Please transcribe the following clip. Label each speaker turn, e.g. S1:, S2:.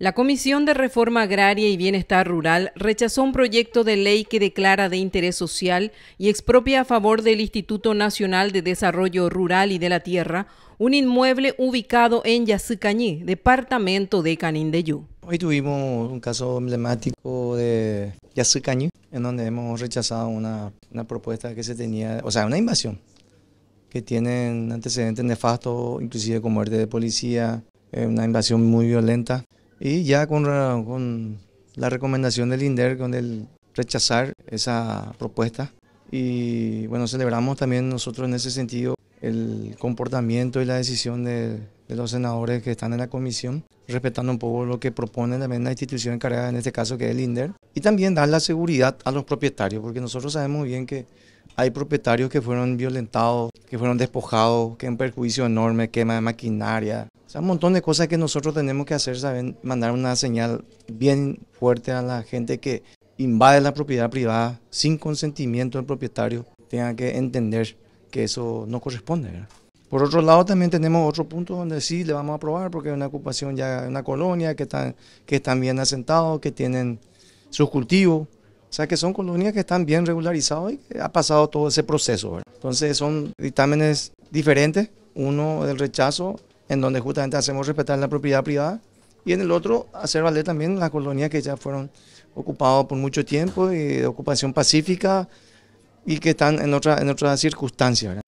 S1: La Comisión de Reforma Agraria y Bienestar Rural rechazó un proyecto de ley que declara de interés social y expropia a favor del Instituto Nacional de Desarrollo Rural y de la Tierra un inmueble ubicado en Yasucañí, departamento de Canindeyú.
S2: Hoy tuvimos un caso emblemático de Yasucañí, en donde hemos rechazado una, una propuesta que se tenía, o sea, una invasión, que tiene antecedentes nefastos, inclusive con muerte de policía, eh, una invasión muy violenta. Y ya con, con la recomendación del INDER, con el rechazar esa propuesta. Y bueno, celebramos también nosotros en ese sentido el comportamiento y la decisión de, de los senadores que están en la comisión, respetando un poco lo que propone también la institución encargada, en este caso que es el INDER, y también dar la seguridad a los propietarios, porque nosotros sabemos bien que hay propietarios que fueron violentados, que fueron despojados, que un perjuicio enorme, quema de maquinaria. O sea, un montón de cosas que nosotros tenemos que hacer, saben, mandar una señal bien fuerte a la gente que invade la propiedad privada sin consentimiento del propietario, tenga que entender que eso no corresponde. Por otro lado, también tenemos otro punto donde sí le vamos a aprobar porque es una ocupación ya, una colonia que están, que están bien asentados, que tienen sus cultivos. O sea que son colonias que están bien regularizadas y que ha pasado todo ese proceso. Entonces son dictámenes diferentes. Uno del rechazo, en donde justamente hacemos respetar la propiedad privada, y en el otro hacer valer también las colonias que ya fueron ocupadas por mucho tiempo y eh, de ocupación pacífica y que están en otra, en otras circunstancias.